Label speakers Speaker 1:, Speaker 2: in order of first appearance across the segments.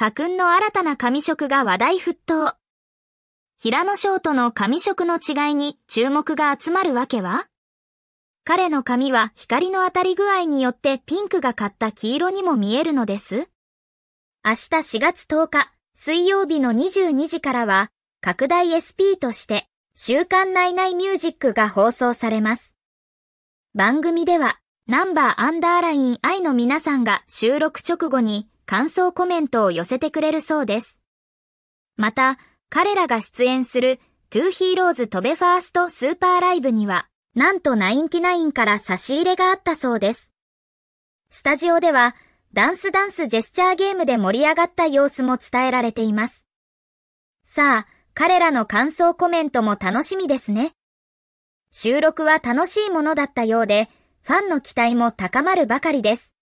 Speaker 1: 家訓の新たな神職が話題沸騰。平野翔との髪色の違いに注目が集まるわけは彼の髪は光の当たり具合によってピンクが買った黄色にも見えるのです。明日4月10日水曜日の22時からは拡大 SP として週刊内内ミュージックが放送されます。番組ではナンバーアンダーライン I の皆さんが収録直後に感想コメントを寄せてくれるそうです。また、彼らが出演するトゥーヒーローズ飛べファーストスーパーライブには、なんとナインティナインから差し入れがあったそうです。スタジオでは、ダンスダンスジェスチャーゲームで盛り上がった様子も伝えられています。さあ、彼らの感想コメントも楽しみですね。収録は楽しいものだったようで、ファンの期待も高まるばかりです。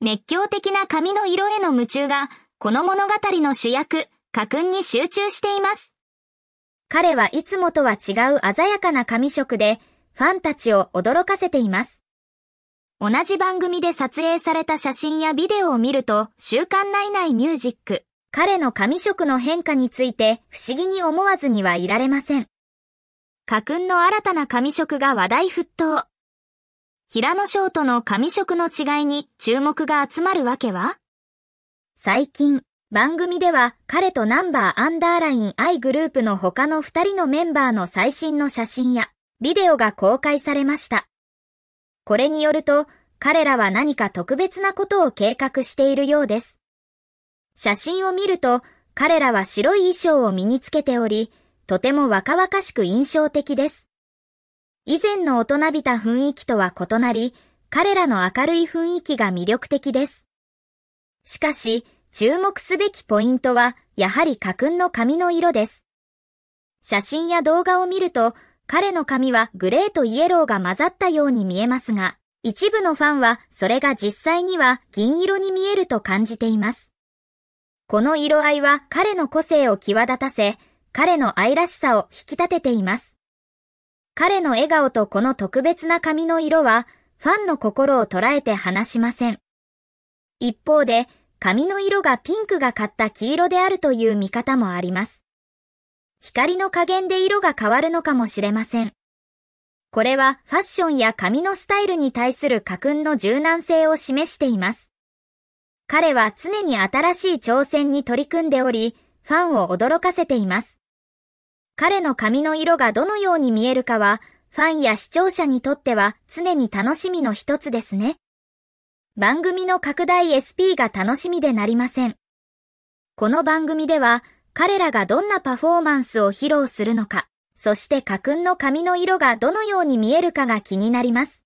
Speaker 1: 熱狂的な髪の色への夢中が、この物語の主役、家訓に集中しています。彼はいつもとは違う鮮やかな髪色で、ファンたちを驚かせています。同じ番組で撮影された写真やビデオを見ると、週刊内内ミュージック、彼の髪色の変化について不思議に思わずにはいられません。家訓の新たな髪色が話題沸騰。平野翔との神色の違いに注目が集まるわけは最近、番組では彼とナンバーアンダーライン I グループの他の2人のメンバーの最新の写真やビデオが公開されました。これによると、彼らは何か特別なことを計画しているようです。写真を見ると、彼らは白い衣装を身につけており、とても若々しく印象的です。以前の大人びた雰囲気とは異なり、彼らの明るい雰囲気が魅力的です。しかし、注目すべきポイントは、やはり家訓の髪の色です。写真や動画を見ると、彼の髪はグレーとイエローが混ざったように見えますが、一部のファンはそれが実際には銀色に見えると感じています。この色合いは彼の個性を際立たせ、彼の愛らしさを引き立てています。彼の笑顔とこの特別な髪の色は、ファンの心を捉えて離しません。一方で、髪の色がピンクがかった黄色であるという見方もあります。光の加減で色が変わるのかもしれません。これはファッションや髪のスタイルに対する家訓の柔軟性を示しています。彼は常に新しい挑戦に取り組んでおり、ファンを驚かせています。彼の髪の色がどのように見えるかは、ファンや視聴者にとっては常に楽しみの一つですね。番組の拡大 SP が楽しみでなりません。この番組では、彼らがどんなパフォーマンスを披露するのか、そして家訓の髪の色がどのように見えるかが気になります。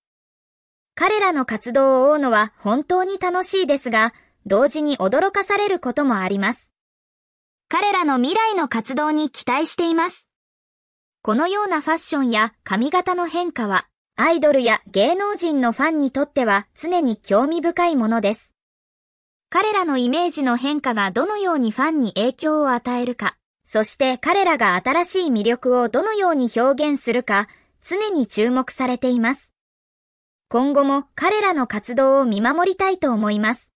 Speaker 1: 彼らの活動を追うのは本当に楽しいですが、同時に驚かされることもあります。彼らの未来の活動に期待しています。このようなファッションや髪型の変化は、アイドルや芸能人のファンにとっては常に興味深いものです。彼らのイメージの変化がどのようにファンに影響を与えるか、そして彼らが新しい魅力をどのように表現するか、常に注目されています。今後も彼らの活動を見守りたいと思います。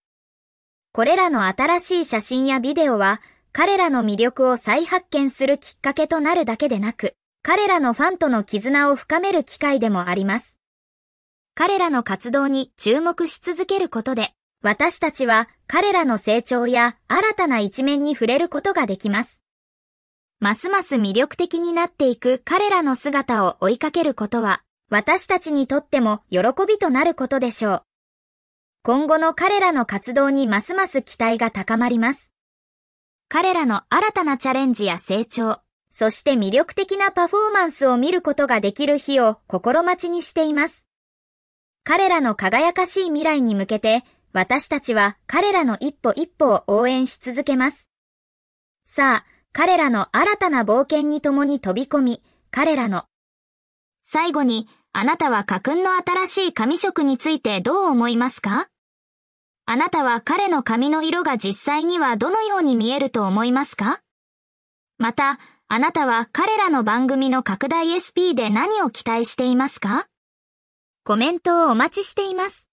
Speaker 1: これらの新しい写真やビデオは、彼らの魅力を再発見するきっかけとなるだけでなく、彼らのファンとの絆を深める機会でもあります。彼らの活動に注目し続けることで、私たちは彼らの成長や新たな一面に触れることができます。ますます魅力的になっていく彼らの姿を追いかけることは、私たちにとっても喜びとなることでしょう。今後の彼らの活動にますます期待が高まります。彼らの新たなチャレンジや成長、そして魅力的なパフォーマンスを見ることができる日を心待ちにしています。彼らの輝かしい未来に向けて、私たちは彼らの一歩一歩を応援し続けます。さあ、彼らの新たな冒険に共に飛び込み、彼らの。最後に、あなたは家訓の新しい神職についてどう思いますかあなたは彼の髪の色が実際にはどのように見えると思いますかまた、あなたは彼らの番組の拡大 SP で何を期待していますかコメントをお待ちしています。